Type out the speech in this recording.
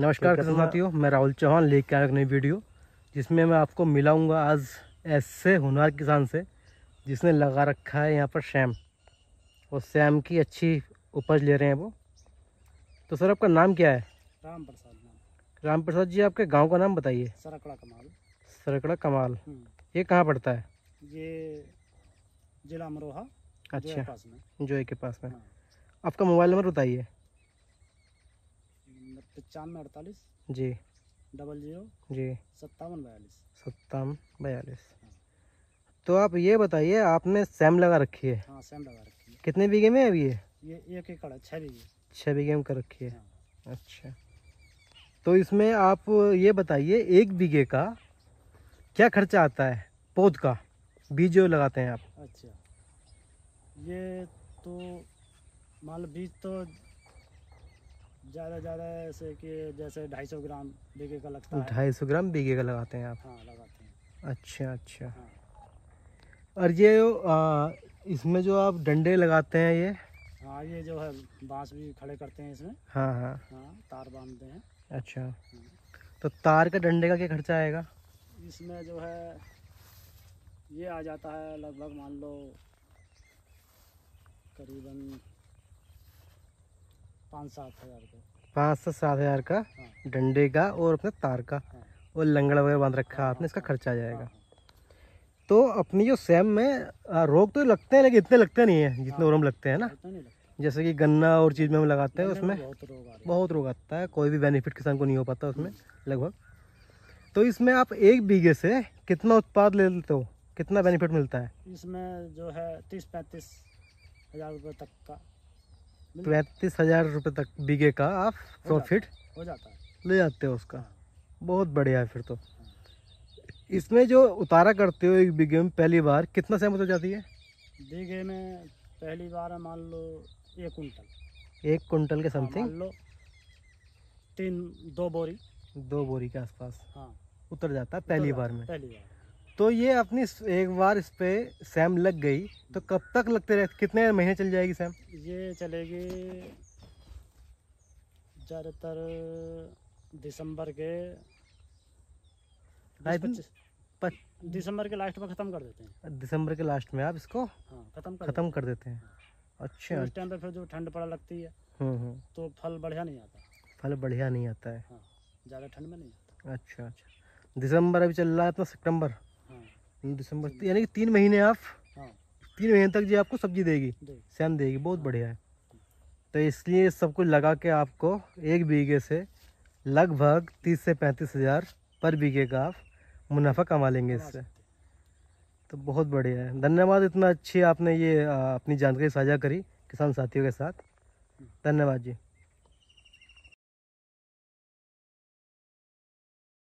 नमस्कार साथियों मैं राहुल चौहान लेके आया एक नई वीडियो जिसमें मैं आपको मिलाऊंगा आज ऐसे हुनर किसान से जिसने लगा रखा है यहाँ पर शैम और शैम की अच्छी उपज ले रहे हैं वो तो सर आपका नाम क्या है राम प्रसाद राम प्रसाद जी आपके गांव का नाम बताइए सरकड़ा कमाल सरकड़ा कमाल हम्म। ये कहाँ पड़ता है ये जिला अमरोहा अच्छा जोए के पास में हाँ। आपका मोबाइल नंबर बताइए पचानवे अड़तालीस जी डबल जीरो जी सत्तावन बयालीस सत्तावन बयालीस हाँ। तो आप ये बताइए आपने सेम लगा रखी है हाँ सेम लगा रखी है कितने बीघे में है अभी ये ये एक एकड़ है छः बीघे छः बीघे में कर रखी है हाँ। अच्छा तो इसमें आप ये बताइए एक बीघे का क्या खर्चा आता है पौध का बीज जो लगाते हैं आप अच्छा ये तो मान लो बीज तो ज़्यादा ज़्यादा ऐसे कि जैसे ढाई सौ ग्राम बीघे का लगता है ढाई सौ ग्राम बीघे का लगाते हैं आप हाँ लगाते हैं अच्छा अच्छा हाँ। और ये आ, इसमें जो आप डंडे लगाते हैं ये हाँ ये जो है बांस भी खड़े करते हैं इसमें हाँ हाँ हाँ तार बांधते हैं अच्छा हाँ। तो तार का डंडे का क्या खर्चा आएगा इसमें जो है ये आ जाता है लगभग मान लो करीबन पाँच सात हज़ार पाँच से सात हज़ार का हाँ। डंडे का और अपने तार का हाँ। और लंगड़ वगैरह बांध रखा है हाँ, आपने इसका खर्चा आ जाएगा तो अपनी जो सेम में रोग तो लगते हैं लेकिन इतने लगते नहीं है जितने और हम लगते हैं ना जैसे कि गन्ना और चीज़ में हम लगाते हैं उसमें बहुत रोग आता है कोई भी बेनिफिट किसान को नहीं हो पाता उसमें हम्म। लगभग तो इसमें आप एक बीघे से कितना उत्पाद ले लेते हो कितना बेनिफिट मिलता है इसमें जो है तीस पैंतीस हज़ार रुपये तक का पैंतीस हजार रुपये तक बीघे का आप प्रॉफिट हो जाता है ले जाते हो उसका हाँ। बहुत बढ़िया है फिर तो हाँ। इसमें जो उतारा करते हो एक बीघे में पहली बार कितना सहमत हो जाती है बीघे में पहली बार मान लो एक कुंटल एक कुंटल के हाँ, समथिंग मान लो तीन दो बोरी दो बोरी के आसपास हाँ उतर जाता है पहली बार में पहली बार तो ये अपनी एक बार इस पर सैम लग गई तो कब तक लगते रहे कितने महीने चल जाएगी सैम ये चलेगी ज़्यादातर दिसंबर के दिसंबर के लास्ट में ख़त्म कर देते हैं दिसंबर के लास्ट में आप इसको हाँ, ख़त्म कर ख़त्म कर देते हैं तो अच्छा उस टाइम पर फिर जो ठंड पड़ा लगती है हम्म, हम्म। तो फल बढ़िया नहीं आता फल बढ़िया नहीं आता है हाँ, ज़्यादा ठंड में नहीं आता अच्छा अच्छा दिसंबर अभी चल रहा है अपना तो सितंबर दिसंबर यानी कि तीन महीने आप हाँ। तीन महीने तक जी आपको सब्जी देगी सेम देगी बहुत हाँ। बढ़िया है तो इसलिए सब कुछ लगा के आपको एक बीघे से लगभग तीस से पैंतीस हज़ार पर बीघे का आप मुनाफा कमा लेंगे इससे तो बहुत बढ़िया है धन्यवाद इतना अच्छी आपने ये अपनी जानकारी साझा करी किसान साथियों के साथ हम्म। धन्यवाद जी